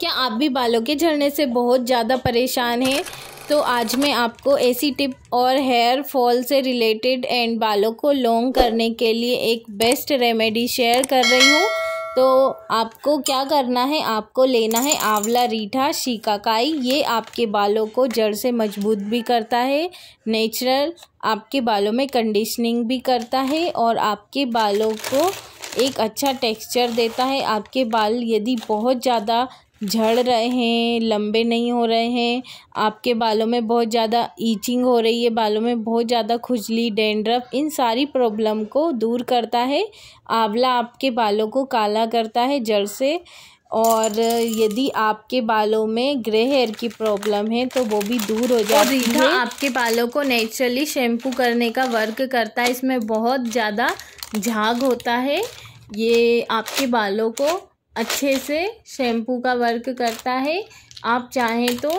क्या आप भी बालों के झड़ने से बहुत ज़्यादा परेशान हैं तो आज मैं आपको ऐसी टिप और हेयर फॉल से रिलेटेड एंड बालों को लॉन्ग करने के लिए एक बेस्ट रेमेडी शेयर कर रही हूँ तो आपको क्या करना है आपको लेना है आंवला रीठा शीकाकाई ये आपके बालों को जड़ से मजबूत भी करता है नेचुरल आपके बालों में कंडीशनिंग भी करता है और आपके बालों को एक अच्छा टेक्स्चर देता है आपके बाल यदि बहुत ज़्यादा झड़ रहे हैं लंबे नहीं हो रहे हैं आपके बालों में बहुत ज़्यादा ईचिंग हो रही है बालों में बहुत ज़्यादा खुजली डेंड्रफ इन सारी प्रॉब्लम को दूर करता है आंवला आपके बालों को काला करता है जड़ से और यदि आपके बालों में ग्रे हेयर की प्रॉब्लम है तो वो भी दूर हो जाती है आपके बालों को नेचुरली शैम्पू करने का वर्क करता है इसमें बहुत ज़्यादा झाग होता है ये आपके बालों को अच्छे से शैम्पू का वर्क करता है आप चाहें तो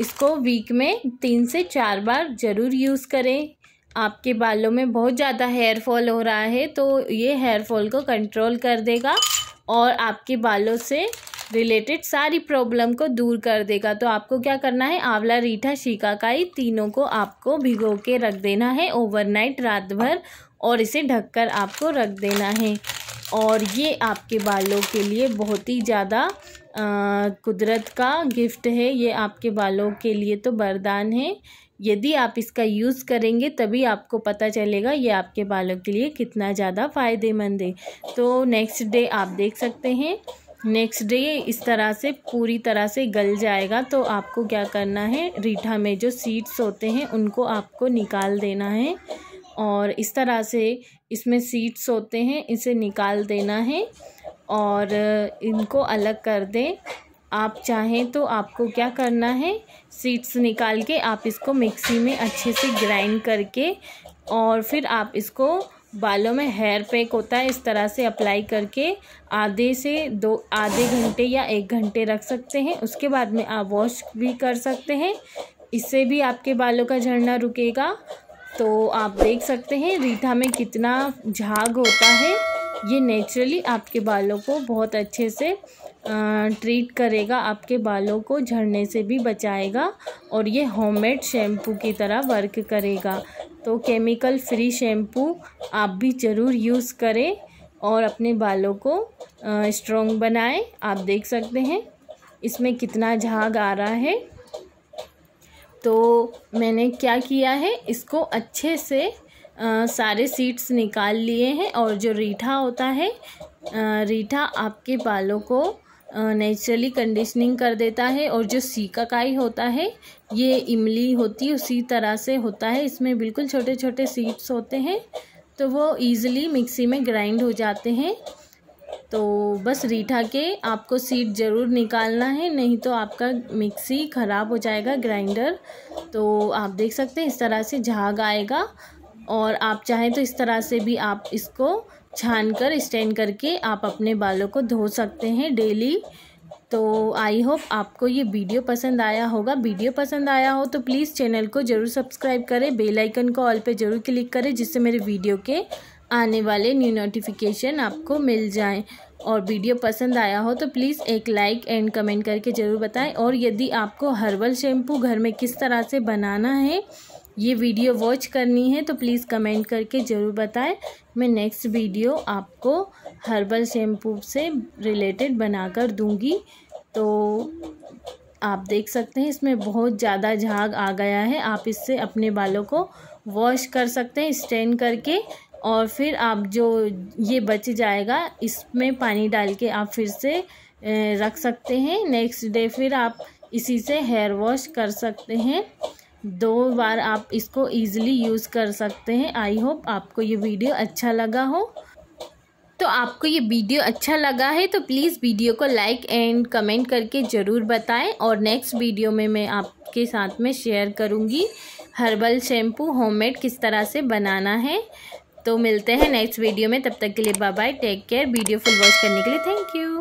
इसको वीक में तीन से चार बार ज़रूर यूज़ करें आपके बालों में बहुत ज़्यादा हेयर फॉल हो रहा है तो ये हेयर फॉल को कंट्रोल कर देगा और आपके बालों से रिलेटेड सारी प्रॉब्लम को दूर कर देगा तो आपको क्या करना है आंवला रीठा शिकाकाई तीनों को आपको भिगो के रख देना है ओवरनाइट रात भर और इसे ढककर आपको रख देना है और ये आपके बालों के लिए बहुत ही ज़्यादा कुदरत का गिफ्ट है ये आपके बालों के लिए तो वरदान है यदि आप इसका यूज़ करेंगे तभी आपको पता चलेगा ये आपके बालों के लिए कितना ज़्यादा फ़ायदेमंद है तो नेक्स्ट डे आप देख सकते हैं नेक्स्ट डे इस तरह से पूरी तरह से गल जाएगा तो आपको क्या करना है रीठा में जो सीड्स होते हैं उनको आपको निकाल देना है और इस तरह से इसमें सीड्स होते हैं इसे निकाल देना है और इनको अलग कर दें आप चाहें तो आपको क्या करना है सीड्स निकाल के आप इसको मिक्सी में अच्छे से ग्राइंड करके और फिर आप इसको बालों में हेयर पैक होता है इस तरह से अप्लाई करके आधे से दो आधे घंटे या एक घंटे रख सकते हैं उसके बाद में आप वॉश भी कर सकते हैं इससे भी आपके बालों का झड़ना रुकेगा तो आप देख सकते हैं रीठा में कितना झाग होता है ये नेचुरली आपके बालों को बहुत अच्छे से ट्रीट करेगा आपके बालों को झड़ने से भी बचाएगा और ये होममेड शैम्पू की तरह वर्क करेगा तो केमिकल फ्री शैम्पू आप भी ज़रूर यूज़ करें और अपने बालों को स्ट्रॉन्ग बनाएं आप देख सकते हैं इसमें कितना झाग आ रहा है तो मैंने क्या किया है इसको अच्छे से आ, सारे सीड्स निकाल लिए हैं और जो रीठा होता है आ, रीठा आपके बालों को नेचुरली कंडीशनिंग कर देता है और जो सीकाकाई होता है ये इमली होती उसी तरह से होता है इसमें बिल्कुल छोटे छोटे सीड्स होते हैं तो वो ईज़िली मिक्सी में ग्राइंड हो जाते हैं तो बस रीठा के आपको सीड ज़रूर निकालना है नहीं तो आपका मिक्सी ख़राब हो जाएगा ग्राइंडर तो आप देख सकते हैं इस तरह से झाग आएगा और आप चाहें तो इस तरह से भी आप इसको छान कर स्टैंड करके आप अपने बालों को धो सकते हैं डेली तो आई होप आपको ये वीडियो पसंद आया होगा वीडियो पसंद आया हो तो प्लीज़ चैनल को ज़रूर सब्सक्राइब करें बेल आइकन को ऑल पे ज़रूर क्लिक करें जिससे मेरे वीडियो के आने वाले न्यू नोटिफिकेशन आपको मिल जाएं और वीडियो पसंद आया हो तो प्लीज़ एक लाइक एंड कमेंट करके ज़रूर बताएं और यदि आपको हर्बल शैम्पू घर में किस तरह से बनाना है ये वीडियो वॉच करनी है तो प्लीज़ कमेंट करके ज़रूर बताएं मैं नेक्स्ट वीडियो आपको हर्बल शैम्पू से रिलेटेड बनाकर दूंगी तो आप देख सकते हैं इसमें बहुत ज़्यादा झाग आ गया है आप इससे अपने बालों को वॉश कर सकते हैं स्ट्रेन करके और फिर आप जो ये बच जाएगा इसमें पानी डाल के आप फिर से रख सकते हैं नेक्स्ट डे फिर आप इसी से हेयर वॉश कर सकते हैं दो बार आप इसको ईज़िली यूज़ कर सकते हैं आई होप आपको ये वीडियो अच्छा लगा हो तो आपको ये वीडियो अच्छा लगा है तो प्लीज़ वीडियो को लाइक एंड कमेंट करके ज़रूर बताएं और नेक्स्ट वीडियो में मैं आपके साथ में शेयर करूँगी हर्बल शैम्पू होममेड किस तरह से बनाना है तो मिलते हैं नेक्स्ट वीडियो में तब तक के लिए bye bye take care video full watch करने के लिए थैंक यू